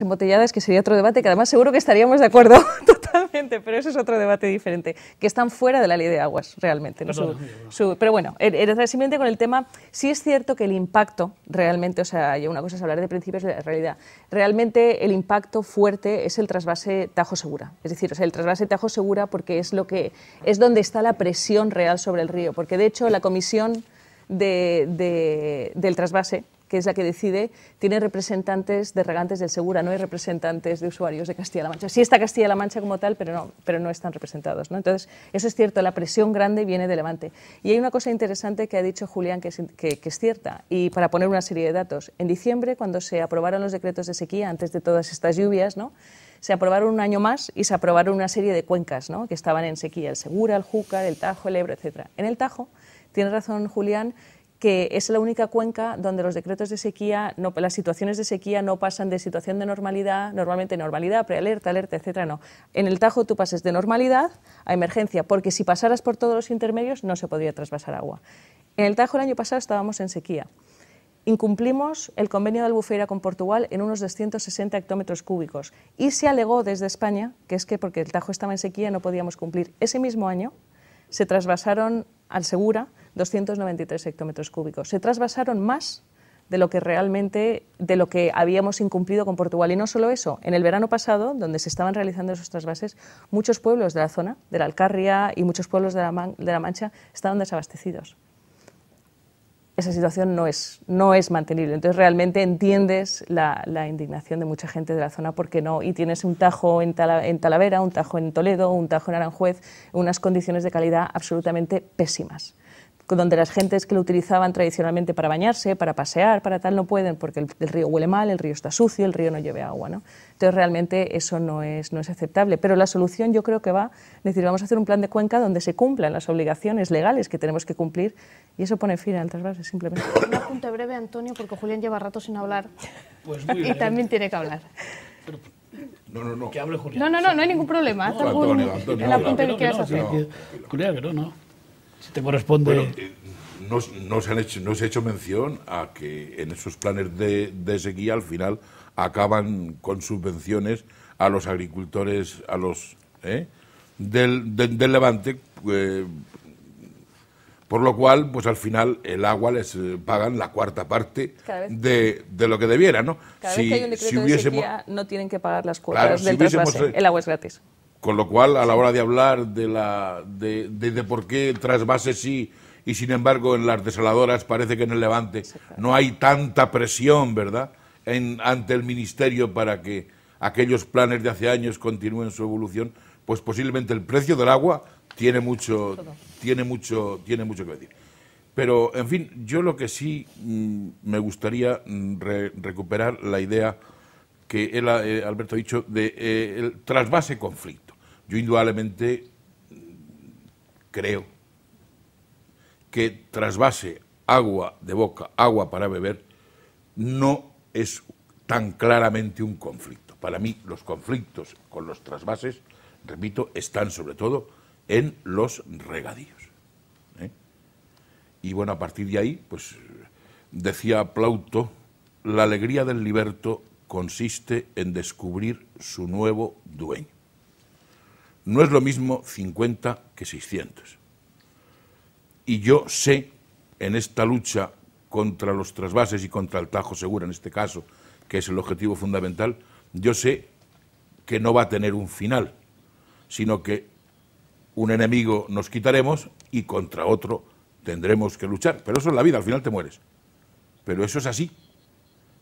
embotelladas, que sería otro debate, que además seguro que estaríamos de acuerdo totalmente, pero eso es otro debate diferente, que están fuera de la ley de aguas realmente. pero bueno, er, er, simplemente con el tema, sí es cierto que el impacto realmente, o sea, yo una cosa es hablar de principios de la realidad, realmente el impacto fuerte es el trasvase Tajo Segura, es decir, o sea, el trasvase Tajo Segura porque es, lo que, es donde está la presión real sobre el río, porque de hecho la comisión del trasvase que es la que decide, tiene representantes de regantes del Segura, no hay representantes de usuarios de Castilla-La Mancha. Sí está Castilla-La Mancha como tal, pero no, pero no están representados. ¿no? Entonces, eso es cierto, la presión grande viene de Levante. Y hay una cosa interesante que ha dicho Julián que es, cierta, y para poner una serie de datos. En diciembre, cuando se aprobaron los decretos de sequía, antes de todas estas lluvias, ¿no? se aprobaron un año más y se aprobaron una serie de cuencas ¿no? que estaban en sequía, el Segura, el Júcar, el Tajo, el Ebro, etc. En el Tajo, tiene razón Julián, que es la única cuenca donde los decretos de sequía, las situaciones de sequía no pasan de situación de normalidad, normalmente normalidad, prealerta, alerta, etcétera, no. En el Tajo tú pases de normalidad a emergencia, porque si pasaras por todos los intermedios no se podría trasvasar agua. En el Tajo el año pasado estábamos en sequía. Incumplimos el convenio de Albufeira con Portugal en unos 260 hectómetros cúbicos y se alegó desde España que es que porque el Tajo estaba en sequía no podíamos cumplir. Ese mismo año, se trasvasaron al Segura 293 hectómetros cúbicos. Se trasvasaron más de lo que realmente, de lo que habíamos incumplido con Portugal. Y no solo eso, en el verano pasado, donde se estaban realizando esos trasvases, muchos pueblos de la zona, de la Alcarria y muchos pueblos de la, de la Mancha, estaban desabastecidos esa situación no es, no es mantenible. Entonces realmente entiendes la, indignación de mucha gente de la zona porque no, y tienes un tajo en, en, Talavera, un tajo en Toledo, un tajo en Aranjuez, unas condiciones de calidad absolutamente pésimas donde las gentes que lo utilizaban tradicionalmente para bañarse, para pasear, para tal, no pueden porque el, río huele mal, el río está sucio, el río no lleve agua. ¿no? Entonces, realmente eso no es, no es aceptable. Pero la solución yo creo que va, es decir, vamos a hacer un plan de cuenca donde se cumplan las obligaciones legales que tenemos que cumplir y eso pone fin al trasvase, simplemente. Una apunte breve, Antonio, porque Julián lleva rato sin hablar pues y también tiene que hablar. no, no, no. Que hable Julián. No, no, no, no hay ningún problema. No, Antonio, Antonio, que quieras Julián, pero no te corresponde. Eh, no, se han hecho, ha hecho mención a que en esos planes de, de sequía al final acaban con subvenciones a los agricultores, a los ¿eh? del, Levante, eh, por lo cual, pues al final el agua les pagan la cuarta parte de, lo que debiera, ¿no? si, vez no tienen que pagar las cuotas del el agua es gratis. Con lo cual, a la hora de hablar de, la, de, por qué trasvase sí y sin embargo en las desaladoras parece que en el Levante no hay tanta presión, ¿verdad?, en, ante el Ministerio para que aquellos planes de hace años continúen su evolución, pues posiblemente el precio del agua tiene mucho, tiene mucho, tiene mucho que decir. Pero, en fin, yo lo que sí mm, me gustaría mm, recuperar la idea que él, eh, Alberto ha dicho de eh, el trasvase conflicto. Yo indudablemente creo que trasvase agua de boca, agua para beber, no es tan claramente un conflicto. Para mí los conflictos con los trasvases, repito, están sobre todo en los regadíos. ¿eh? Y bueno, a partir de ahí, pues decía Plauto, la alegría del liberto consiste en descubrir su nuevo dueño. No es lo mismo 50 que 600. Y yo sé, en esta lucha contra los trasvases y contra el Tajo seguro, en este caso, que es el objetivo fundamental, yo sé que no va a tener un final, sino que un enemigo nos quitaremos y contra otro tendremos que luchar. Pero eso es la vida, al final te mueres. Pero eso es así.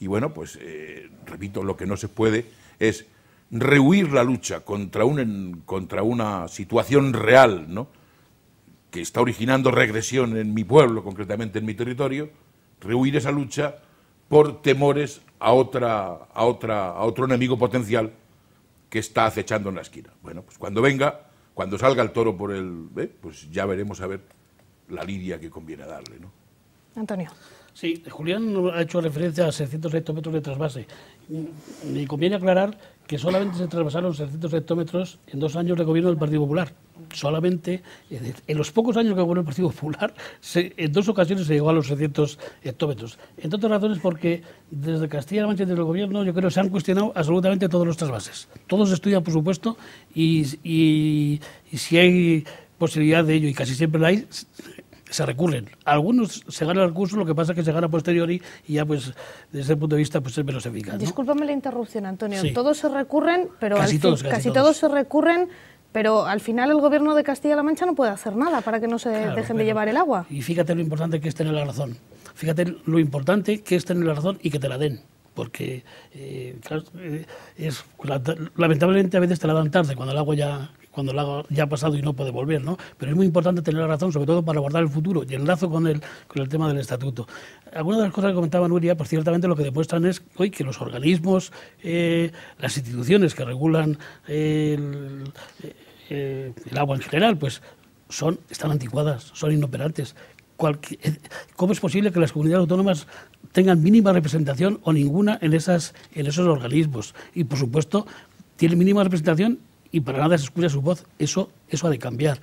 Y bueno, pues eh, repito, lo que no se puede es rehuir la lucha contra, un, contra una situación real, ¿no? que está originando regresión en mi pueblo, concretamente en mi territorio, rehuir esa lucha por temores a, otra, a, otra, a otro enemigo potencial que está acechando en la esquina. Bueno, pues cuando venga, cuando salga el toro por el... ¿eh? pues ya veremos a ver la lidia que conviene darle. ¿no? Antonio. Sí, Julián ha hecho referencia a 600 hectómetros de trasvase. Me conviene aclarar que solamente se trasvasaron 600 hectómetros en dos años de gobierno del Partido Popular. Solamente en los pocos años que gobernó el Partido Popular, en dos ocasiones se llegó a los 600 hectómetros. Entre otras razones porque desde Castilla-La Mancha y desde el gobierno yo creo que se han cuestionado absolutamente todos los trasvases. Todos estudian, por supuesto, y, y si hay posibilidad de ello, y casi siempre la hay, se recurren. Algunos se ganan el recurso, lo que pasa es que se gana posterior y ya pues desde ese punto de vista pues es menos eficaz. ¿no? Discúlpame la interrupción, Antonio. Todos se recurren, pero casi, al todos, se recurren pero al final el gobierno de Castilla-La Mancha no puede hacer nada para que no se dejen de llevar el agua. Y fíjate lo importante que es tener la razón. Fíjate lo importante que es tener la razón y que te la den. Porque eh, claro, eh, es, lamentablemente a veces te la dan tarde, cuando el agua ya cuando lo agua ya ha pasado y no puede volver, ¿no? Pero es muy importante tener la razón, sobre todo para guardar el futuro y el lazo con el, con el tema del estatuto. Algunas de las cosas que comentaba Nuria, pues ciertamente lo que demuestran es hoy que los organismos, eh, las instituciones que regulan eh, eh, el, agua en general, pues son, están anticuadas, son inoperantes. ¿Cómo es posible que las comunidades autónomas tengan mínima representación o ninguna en, esas, en esos organismos? Y, por supuesto, tienen mínima representación y para nada se escucha su voz, eso, eso ha de cambiar.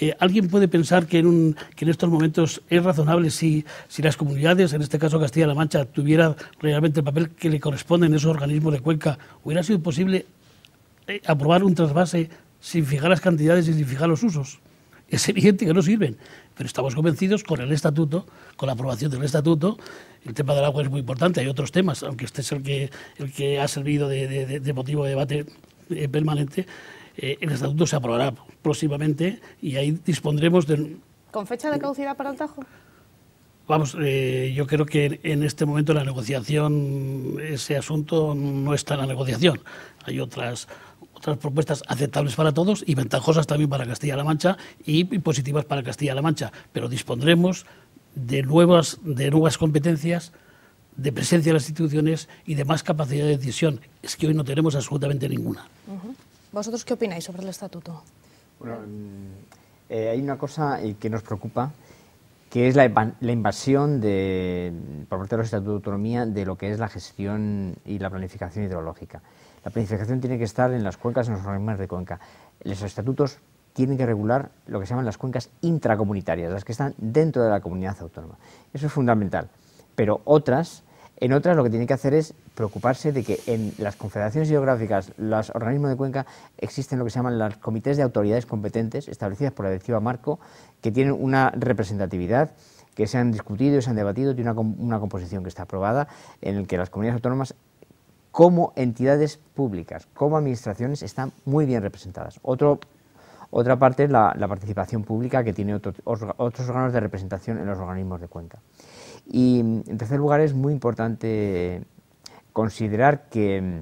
Eh, ¿Alguien puede pensar que en, un, en, estos momentos es razonable si, si las comunidades, en este caso Castilla-La Mancha, tuvieran realmente el papel que le corresponde en esos organismos de Cuenca? ¿Hubiera sido posible eh, aprobar un trasvase sin fijar las cantidades y sin fijar los usos? Es evidente que no sirven, pero estamos convencidos con el estatuto, con la aprobación del estatuto. El tema del agua es muy importante, hay otros temas, aunque este es el que, que ha servido de, de motivo de debate eh, permanente, eh, el estatuto se aprobará próximamente y ahí dispondremos de... ¿Con fecha de caducidad para el Tajo? Vamos, eh, yo creo que en este momento la negociación, ese asunto no está en la negociación. Hay otras otras propuestas aceptables para todos y ventajosas también para Castilla-La Mancha y positivas para Castilla-La Mancha, pero dispondremos de nuevas, de nuevas competencias de presencia de las instituciones y de más capacidad de decisión. Es que hoy no tenemos absolutamente ninguna. ¿Vosotros qué opináis sobre el estatuto? Mm, eh, hay una cosa eh, que nos preocupa, que es la, invasión de, por parte de los estatutos de autonomía de lo que es la gestión y la planificación hidrológica. La planificación tiene que estar en las cuencas, en los organismos de cuenca. Los estatutos tienen que regular lo que se llaman las cuencas intracomunitarias, las que están dentro de la comunidad autónoma. Eso es fundamental pero otras, en otras lo que tiene que hacer es preocuparse de que en las confederaciones hidrográficas, los organismos de cuenca, existen lo que se llaman los comités de autoridades competentes establecidas por la directiva Marco, que tienen una representatividad que se han discutido y se han debatido, tiene una, composición que está aprobada, en el que las comunidades autónomas como entidades públicas, como administraciones, están muy bien representadas. otra parte es la, participación pública que tiene otros órganos de representación en los organismos de cuenca. Y mm, en tercer lugar es muy importante considerar que mm,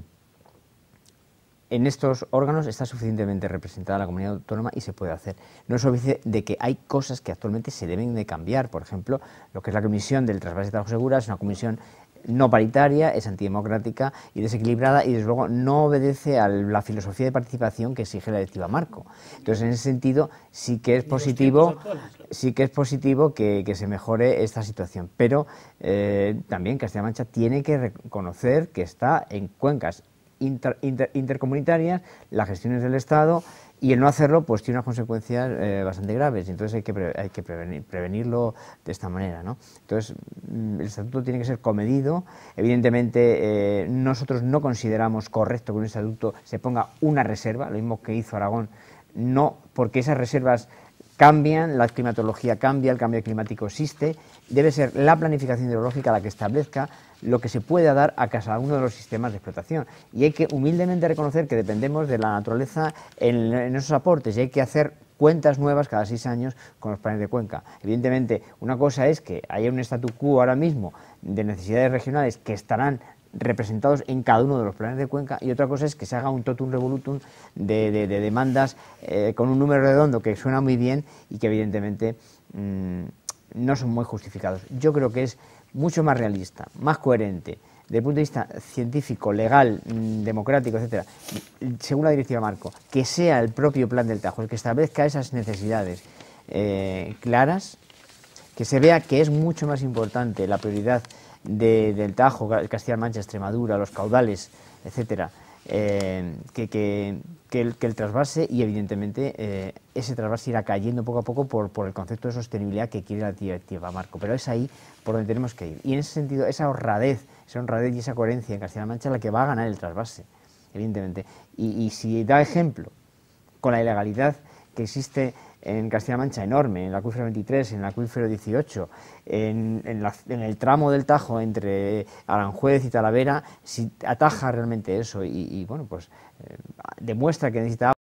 en estos órganos está suficientemente representada la comunidad autónoma y se puede hacer. No se olvide de que hay cosas que actualmente se deben de cambiar, por ejemplo, lo que es la comisión del trasvase de trabajo segura es una comisión no paritaria, es antidemocrática y desequilibrada y desde luego no obedece a la filosofía de participación que exige la directiva Marco. Entonces, en ese sentido, sí que es positivo, sí que es positivo que, se mejore esta situación. Pero eh, también castilla Mancha tiene que reconocer que está en cuencas intercomunitarias, las gestiones del Estado y el no hacerlo pues tiene unas consecuencias eh, bastante graves, entonces hay que, hay que prevenirlo de esta manera. ¿no? Entonces mm, el estatuto tiene que ser comedido, evidentemente eh, nosotros no consideramos correcto que un estatuto se ponga una reserva, lo mismo que hizo Aragón, no porque esas reservas cambian, la climatología cambia, el cambio climático existe, debe ser la planificación hidrológica la que establezca lo que se pueda dar a cada uno de los sistemas de explotación. Y hay que humildemente reconocer que dependemos de la naturaleza en, esos aportes y hay que hacer cuentas nuevas cada seis años con los planes de cuenca. Evidentemente, una cosa es que haya un statu quo ahora mismo de necesidades regionales que estarán representados en cada uno de los planes de Cuenca y otra cosa es que se haga un totum revolutum de, demandas eh, con un número redondo que suena muy bien y que evidentemente mm, no son muy justificados. Yo creo que es mucho más realista, más coherente desde el punto de vista científico, legal, mm, democrático, etcétera, según la directiva Marco, que sea el propio plan del Tajo el que establezca esas necesidades eh, claras que se vea que es mucho más importante la prioridad del Tajo, Castilla-La Mancha, Extremadura, los caudales, etcétera, eh, que, el, trasvase y evidentemente eh, ese trasvase irá cayendo poco a poco por, por, el concepto de sostenibilidad que quiere la directiva Marco, pero es ahí por donde tenemos que ir. Y en ese sentido, esa honradez, esa honradez y esa coherencia en Castilla-La Mancha es la que va a ganar el trasvase, evidentemente. Y, y si da ejemplo con la ilegalidad que existe en Castilla-Mancha enorme, en la Acuífero 23, en el Acuífero 18, en, el tramo del Tajo entre Aranjuez y Talavera, si ataja realmente eso y, bueno, pues eh, demuestra que necesitaba